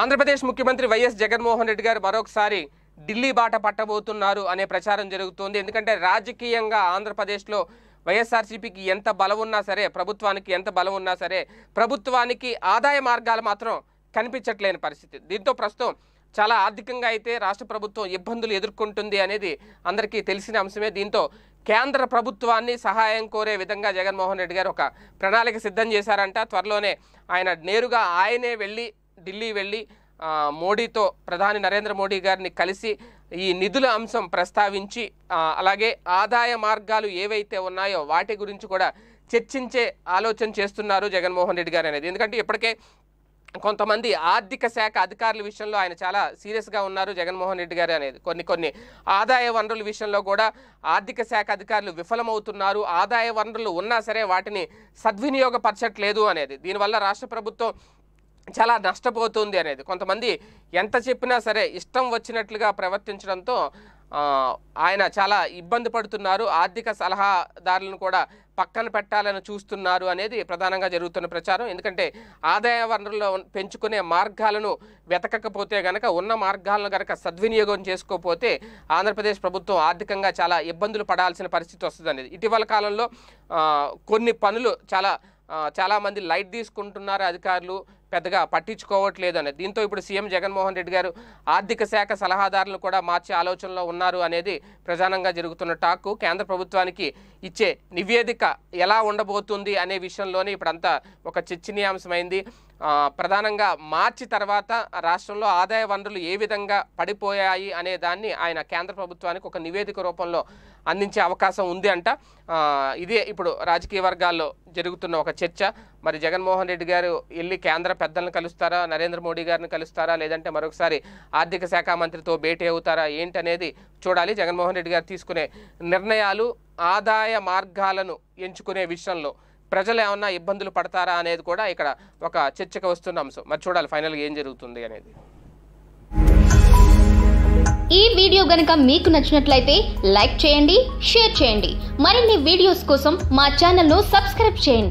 ఆంధ్రప్రదేశ్ ముఖ్యమంత్రి వైఎస్ జగన్మోహన్ రెడ్డి గారు మరొకసారి ఢిల్లీ బాట పట్టబోతున్నారు అనే ప్రచారం జరుగుతోంది ఎందుకంటే రాజకీయంగా ఆంధ్రప్రదేశ్లో వైఎస్ఆర్సీపీకి ఎంత బలం ఉన్నా సరే ప్రభుత్వానికి ఎంత బలం ఉన్నా సరే ప్రభుత్వానికి ఆదాయ మార్గాలు మాత్రం కనిపించట్లేని పరిస్థితి దీంతో ప్రస్తుతం చాలా ఆర్థికంగా అయితే రాష్ట్ర ప్రభుత్వం ఇబ్బందులు ఎదుర్కొంటుంది అనేది అందరికీ తెలిసిన అంశమే దీంతో కేంద్ర ప్రభుత్వాన్ని సహాయం కోరే విధంగా జగన్మోహన్ రెడ్డి గారు ఒక ప్రణాళిక సిద్ధం చేశారంట త్వరలోనే ఆయన నేరుగా ఆయనే వెళ్ళి ఢిల్లీ వెళ్ళి మోడీతో ప్రధాని నరేంద్ర మోడీ గారిని కలిసి ఈ నిధుల అంశం ప్రస్తావించి అలాగే ఆదాయ మార్గాలు ఏవైతే ఉన్నాయో వాటి గురించి కూడా చర్చించే ఆలోచన చేస్తున్నారు జగన్మోహన్ రెడ్డి గారు అనేది ఎందుకంటే ఇప్పటికే కొంతమంది ఆర్థిక శాఖ అధికారుల విషయంలో ఆయన చాలా సీరియస్గా ఉన్నారు జగన్మోహన్ రెడ్డి గారు అనేది కొన్ని కొన్ని ఆదాయ వనరుల విషయంలో కూడా ఆర్థిక శాఖ అధికారులు విఫలమవుతున్నారు ఆదాయ వనరులు ఉన్నా సరే వాటిని సద్వినియోగపరచట్లేదు అనేది దీనివల్ల రాష్ట్ర ప్రభుత్వం చాలా నష్టపోతుంది అనేది కొంతమంది ఎంత చెప్పినా సరే ఇష్టం వచ్చినట్లుగా ప్రవర్తించడంతో ఆయన చాలా ఇబ్బంది పడుతున్నారు ఆర్థిక సలహాదారులను కూడా పక్కన పెట్టాలని చూస్తున్నారు అనేది ప్రధానంగా జరుగుతున్న ప్రచారం ఎందుకంటే ఆదాయ వనరులు పెంచుకునే మార్గాలను వెతకకపోతే గనక ఉన్న మార్గాలను గనక సద్వినియోగం చేసుకోకపోతే ఆంధ్రప్రదేశ్ ప్రభుత్వం ఆర్థికంగా చాలా ఇబ్బందులు పడాల్సిన పరిస్థితి వస్తుంది అనేది ఇటీవల కాలంలో కొన్ని పనులు చాలా చాలామంది లైట్ తీసుకుంటున్నారు అధికారులు పెద్దగా పట్టించుకోవట్లేదు అనేది దీంతో ఇప్పుడు సీఎం జగన్మోహన్ రెడ్డి గారు ఆర్థిక శాఖ సలహాదారులను కూడా మార్చే ఆలోచనలో ఉన్నారు అనేది ప్రధానంగా జరుగుతున్న టాక్ కేంద్ర ప్రభుత్వానికి ఇచ్చే నివేదిక ఎలా ఉండబోతుంది అనే విషయంలోనే ఇప్పుడంతా ఒక చర్చనీయాంశమైంది ప్రధానంగా మార్చి తర్వాత రాష్ట్రంలో ఆదాయ వనరులు ఏ విధంగా పడిపోయాయి అనే దాన్ని ఆయన కేంద్ర ప్రభుత్వానికి ఒక నివేదిక రూపంలో అందించే అవకాశం ఉంది అంట ఇదే ఇప్పుడు రాజకీయ వర్గాల్లో జరుగుతున్న ఒక చర్చ మరి జగన్మోహన్ రెడ్డి గారు వెళ్ళి కేంద్ర పెద్దలను కలుస్తారా నరేంద్ర మోడీ గారిని కలుస్తారా లేదంటే మరొకసారి ఆర్థిక శాఖ మంత్రితో భేటీ అవుతారా ఏంటనేది చూడాలి జగన్మోహన్ రెడ్డి గారు తీసుకునే నిర్ణయాలు ఆదాయ మార్గాలను ఎంచుకునే విషయంలో ప్రజలు ఏమన్నా ఇబ్బందులు పడతారా అనేది కూడా ఇక్కడ ఒక చర్చకు వస్తున్న అంశం మరి చూడాలి ఫైనల్గా ఏం జరుగుతుంది అనేది ఈ వీడియో గనుక మీకు నచ్చినట్లయితే లైక్ చేయండి షేర్ చేయండి మరిన్ని వీడియోస్ కోసం మా ఛానల్ను సబ్స్క్రైబ్ చేయండి